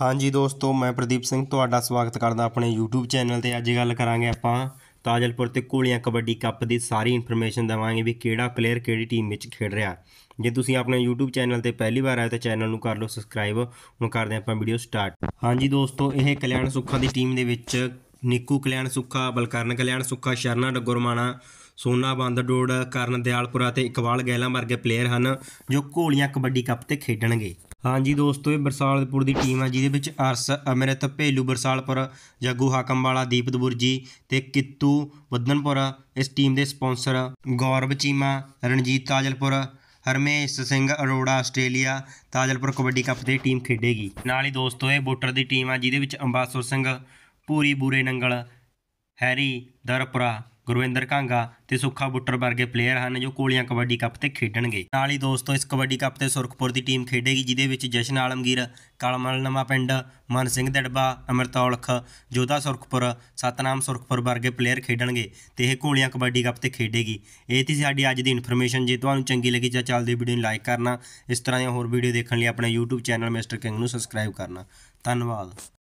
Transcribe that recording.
ਹਾਂਜੀ ਦੋਸਤੋ ਮੈਂ ਪ੍ਰਦੀਪ ਸਿੰਘ ਤੁਹਾਡਾ ਸਵਾਗਤ ਕਰਦਾ ਆਪਣੇ YouTube ਚੈਨਲ ਤੇ ਅੱਜ ਗੱਲ ਕਰਾਂਗੇ ਆਪਾਂ ਤਾਜਲਪੁਰ ਤੇ ਕੋਲੀਆਂ ਕਬੱਡੀ ਕੱਪ ਦੀ ਸਾਰੀ ਇਨਫੋਰਮੇਸ਼ਨ ਦਵਾਂਗੇ ਵੀ ਕਿਹੜਾ ਪਲੇਅਰ ਕਿਹੜੀ ਟੀਮ ਵਿੱਚ ਖੇਡ ਰਿਹਾ ਜੇ ਤੁਸੀਂ ਆਪਣੇ YouTube ਚੈਨਲ ਤੇ ਪਹਿਲੀ ਵਾਰ ਆਏ ਤਾਂ ਚੈਨਲ ਨੂੰ ਕਰ ਲਓ ਸਬਸਕ੍ਰਾਈਬ ਹੁਣ ਕਰਦੇ ਆਪਾਂ ਵੀਡੀਓ ਸਟਾਰਟ ਹਾਂਜੀ ਦੋਸਤੋ ਇਹ ਕਲਿਆਣ ਸੁੱਖਾ ਦੀ ਟੀਮ ਦੇ ਵਿੱਚ ਨਿੱਕੂ ਕਲਿਆਣ ਸੁੱਖਾ ਬਲਕਰਨ ਕਲਿਆਣ ਸੁੱਖਾ ਸ਼ਰਨਾ ਡਗੁਰਮਾਣਾ ਸੋਨਾ ਡੋੜ ਕਰਨ ਦਿਆਲਪੁਰਾ ਤੇ ਇਕਵਾਲ ਗੈਲਾ ਵਰਗੇ ਪਲੇਅਰ ਹਨ ਜੋ ਕੋਲੀਆਂ ਕਬੱਡੀ ਕੱਪ ਤੇ ਖੇਡਣਗੇ ਹਾਂਜੀ ਦੋਸਤੋ ਇਹ ਬਰਸਾਲਪੁਰ ਦੀ ਟੀਮ ਹੈ ਜਿਹਦੇ ਵਿੱਚ ਅਰਸ ਅਮਰਿਤ ਭੇਲੂ ਬਰਸਾਲਪੁਰ ਜੱਗੂ ਹਾਕਮ ਵਾਲਾ ਦੀਪਤ ਬੁਰਜੀ ਤੇ ਕਿੱਤੂ ਵਦਨਪੁਰ ਇਸ ਟੀਮ ਦੇ sponsor Gaurav Cheema Ranjit Tajalpur Harmesh Singh Arora Australia Tajalpur kabaddi cup ਦੀ ਟੀਮ ਖੇਡੇਗੀ ਨਾਲ ਹੀ ਦੋਸਤੋ ਇਹ ਬੋਟਰ ਦੀ ਟੀਮ ਹੈ ਜਿਹਦੇ ਵਿੱਚ ਅੰਬਾਸੁਰ ਸਿੰਘ ਪੂਰੀ ਬੂਰੇ ਨੰਗਲ ਹੈਰੀ ਦਰਪੁਰਾ ਗੁਰਵਿੰਦਰ ਕਾਂਗਾ ਤੇ ਸੁੱਖਾ ਬੁੱਟਰ ਵਰਗੇ ਪਲੇਅਰ ਹਨ ਜੋ ਕੋਲੀਆਂ ਕਬੱਡੀ ਕੱਪ ਤੇ ਖੇਡਣਗੇ ਨਾਲ ਹੀ ਦੋਸਤੋ ਇਸ ਕਬੱਡੀ ਕੱਪ ਤੇ ਸੁਰਖਪੁਰ ਦੀ ਟੀਮ ਖੇਡੇਗੀ ਜਿਦੇ ਵਿੱਚ ਜਸ਼ਨ ਆਲਮਗੀਰ ਕਲਮਲ ਨਵਾਂ ਪਿੰਡ ਮਨ ਸਿੰਘ ਦੜਬਾ ਅਮਰਤੌਲਖ ਜੋਧਾ ਸੁਰਖਪੁਰ ਸਤਨਾਮ ਸੁਰਖਪੁਰ ਵਰਗੇ ਪਲੇਅਰ ਖੇਡਣਗੇ ਤੇ ਇਹ ਕੋਲੀਆਂ ਕਬੱਡੀ ਕੱਪ ਤੇ ਖੇਡੇਗੀ ਇਹ ਸੀ ਸਾਡੀ ਅੱਜ ਦੀ ਇਨਫੋਰਮੇਸ਼ਨ ਜੇ ਤੁਹਾਨੂੰ ਚੰਗੀ ਲੱਗੀ ਤਾਂ ਚੱਲਦੇ ਵੀਡੀਓ ਨੂੰ ਲਾਈਕ ਕਰਨਾ ਇਸ ਤਰ੍ਹਾਂ ਦੀਆਂ ਹੋਰ ਵੀਡੀਓ ਦੇਖਣ ਲਈ ਆਪਣੇ YouTube ਚੈਨਲ ਮਿਸਟਰ ਕਿੰਗ ਨੂੰ ਸਬਸਕ੍ਰਾਈਬ ਕਰਨਾ ਧੰਨਵਾਦ